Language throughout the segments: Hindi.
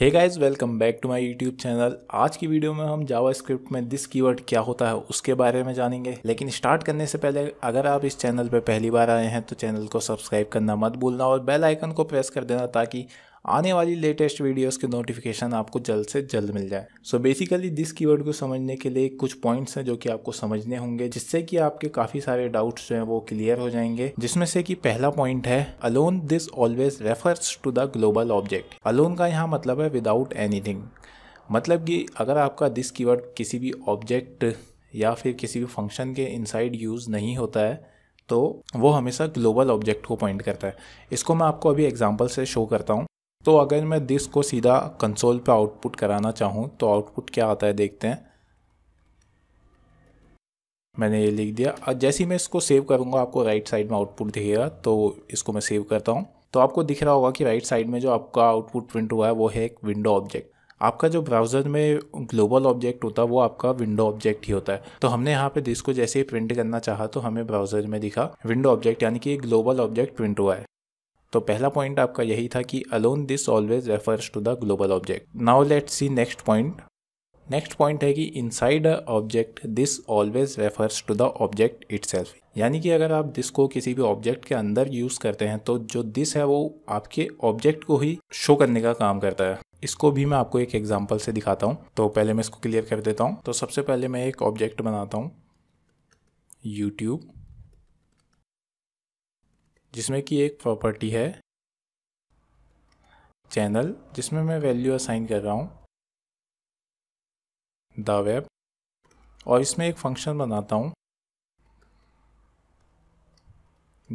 hey guys welcome back to my YouTube channel आज की वीडियो में हम जावास्क्रिप्ट में दिस कीवर्ड क्या होता है उसके बारे में जानेंगे लेकिन स्टार्ट करने से पहले अगर आप इस चैनल पर पहली बार आए हैं तो चैनल को सब्सक्राइब करना मत भूलना और बेल आइकन को प्रेस कर देना ताकि आने वाली लेटेस्ट वीडियोस के नोटिफिकेशन आपको जल्द से जल्द मिल जाए सो बेसिकली दिस कीवर्ड को समझने के लिए कुछ पॉइंट्स हैं जो कि आपको समझने होंगे जिससे कि आपके काफ़ी सारे डाउट्स जो हैं वो क्लियर हो जाएंगे जिसमें से कि पहला पॉइंट है alone this always refers to the global object alone का यहाँ मतलब है विदाउट एनीथिंग मतलब कि अगर आपका दिस कीवर्ड किसी भी ऑब्जेक्ट या फिर किसी भी फंक्शन के इनसाइड यूज़ नहीं होता है तो वो हमेशा ग्लोबल ऑब्जेक्ट को पॉइंट करता है इसको मैं आपको अभी एग्जांपल से शो करता हूँ तो अगर मैं दिस को सीधा कंसोल पे आउटपुट कराना चाहूँ तो आउटपुट क्या आता है देखते हैं मैंने ये लिख दिया और जैसे ही मैं इसको सेव करूँगा आपको राइट साइड में आउटपुट दिखेगा तो इसको मैं सेव करता हूँ तो आपको दिख रहा होगा कि राइट साइड में जो आपका आउटपुट प्रिंट हुआ है वो है एक विंडो ऑब्जेक्ट आपका जो ब्राउज़र में ग्लोबल ऑब्जेक्ट होता है वो आपका विंडो ऑब्जेक्ट ही होता है तो हमने यहाँ पे दिस को जैसे ही प्रिंट करना चाहा तो हमें ब्राउज़र में दिखा विंडो ऑब्जेक्ट यानी कि ग्लोबल ऑब्जेक्ट प्रिंट हुआ है तो पहला पॉइंट आपका यही था कि alone this always refers to the global object now let's see next point next point है कि inside a object this always refers to the object self यानी कि अगर आप दिस को किसी भी ऑब्जेक्ट के अंदर यूज़ करते हैं तो जो दिस है वो आपके ऑब्जेक्ट को ही शो करने का काम करता है इसको भी मैं आपको एक एग्जाम्पल से दिखाता हूँ तो पहले मैं इसको क्लियर कर देता हूँ तो सबसे पहले मैं एक ऑब्जेक्ट बनाता हूँ यूट्यूब जिसमें कि एक प्रॉपर्टी है चैनल जिसमें मैं वैल्यू असाइन कर रहा हूँ द वेब और इसमें एक फंक्शन बनाता हूँ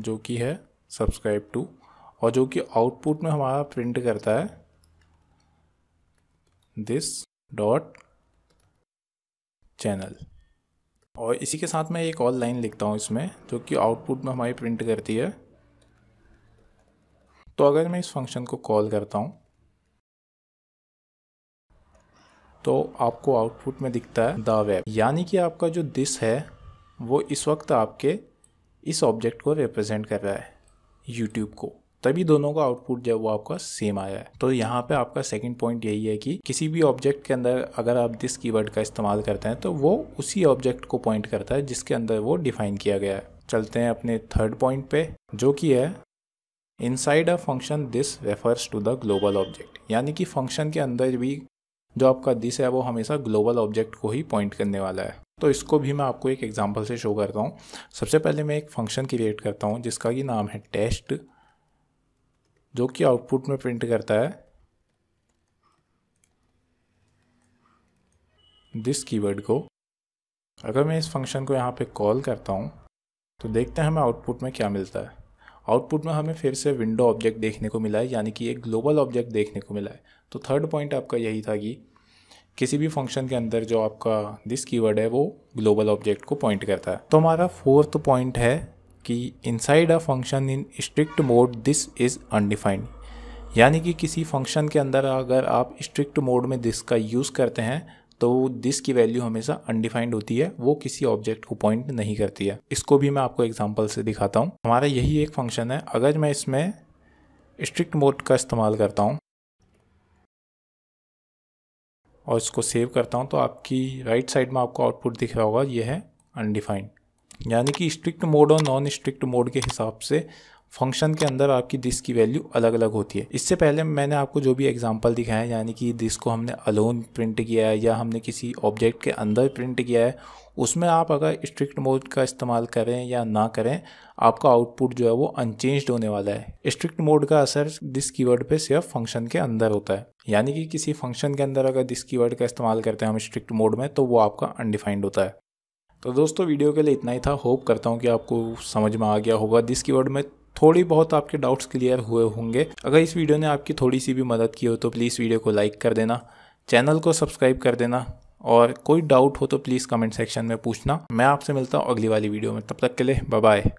जो कि है सब्सक्राइब टू और जो कि आउटपुट में हमारा प्रिंट करता है दिस डॉट चैनल और इसी के साथ मैं एक और लाइन लिखता हूँ इसमें जो कि आउटपुट में हमारी प्रिंट करती है तो अगर मैं इस फंक्शन को कॉल करता हूँ तो आपको आउटपुट में दिखता है द वेब यानी कि आपका जो दिस है वो इस वक्त आपके इस ऑब्जेक्ट को रिप्रेजेंट कर रहा है यूट्यूब को तभी दोनों का आउटपुट जो वो आपका सेम आया है तो यहाँ पे आपका सेकंड पॉइंट यही है कि किसी भी ऑब्जेक्ट के अंदर अगर आप दिस कीवर्ड का इस्तेमाल करते हैं तो वो उसी ऑब्जेक्ट को पॉइंट करता है जिसके अंदर वो डिफाइन किया गया है चलते हैं अपने थर्ड पॉइंट पे जो कि है inside a function this refers to the global object यानी कि फंक्शन के अंदर भी जो आपका दिस है वो हमेशा ग्लोबल ऑब्जेक्ट को ही पॉइंट करने वाला है तो इसको भी मैं आपको एक एग्जांपल से शो करता हूँ सबसे पहले मैं एक फंक्शन क्रिएट करता हूँ जिसका कि नाम है टेस्ट जो कि आउटपुट में प्रिंट करता है दिस कीवर्ड को अगर मैं इस फंक्शन को यहाँ पे कॉल करता हूँ तो देखते हैं हमें आउटपुट में क्या मिलता है आउटपुट में हमें फिर से विंडो ऑब्जेक्ट देखने को मिला है यानी कि एक ग्लोबल ऑब्जेक्ट देखने को मिला है तो थर्ड पॉइंट आपका यही था कि किसी भी फंक्शन के अंदर जो आपका दिस कीवर्ड है वो ग्लोबल ऑब्जेक्ट को पॉइंट करता है तो हमारा फोर्थ पॉइंट है कि inside a function in strict mode this is undefined यानी कि किसी फंक्शन के अंदर अगर आप स्ट्रिक्ट मोड में दिस का यूज़ करते हैं तो दिस की वैल्यू हमेशा अनडिफाइंड होती है वो किसी ऑब्जेक्ट को पॉइंट नहीं करती है इसको भी मैं आपको एग्जाम्पल से दिखाता हूँ हमारा यही एक फंक्शन है अगर मैं इसमें स्ट्रिक्ट मोड का इस्तेमाल करता हूँ और इसको सेव करता हूँ तो आपकी राइट साइड में आपको आउटपुट दिख रहा होगा ये है अनडिफाइंड यानी कि स्ट्रिक्ट मोड और नॉन स्ट्रिक्ट मोड के हिसाब से फंक्शन के अंदर आपकी दिस की वैल्यू अलग अलग होती है इससे पहले मैंने आपको जो भी एग्जाम्पल दिखाया है यानी कि दिस को हमने अलोन प्रिंट किया है या हमने किसी ऑब्जेक्ट के अंदर प्रिंट किया है उसमें आप अगर स्ट्रिक्ट मोड का इस्तेमाल करें या ना करें आपका आउटपुट जो है वो अनचेंज्ड होने वाला है स्ट्रिक्ट मोड का असर दिस कीवर्ड पे सिर्फ फंक्शन के अंदर होता है यानी कि किसी फंक्शन के अंदर अगर दिस कीवर्ड का इस्तेमाल करते हैं हम स्ट्रिक्ट मोड में तो वो आपका अनडिफाइंड होता है तो दोस्तों वीडियो के लिए इतना ही था होप करता हूँ कि आपको समझ में आ गया होगा दिस कीवर्ड में थोड़ी बहुत आपके डाउट्स क्लियर हुए होंगे अगर इस वीडियो ने आपकी थोड़ी सी भी मदद की हो तो प्लीज़ वीडियो को लाइक कर देना चैनल को सब्सक्राइब कर देना और कोई डाउट हो तो प्लीज़ कमेंट सेक्शन में पूछना मैं आपसे मिलता हूँ अगली वाली वीडियो में तब तक के लिए बाय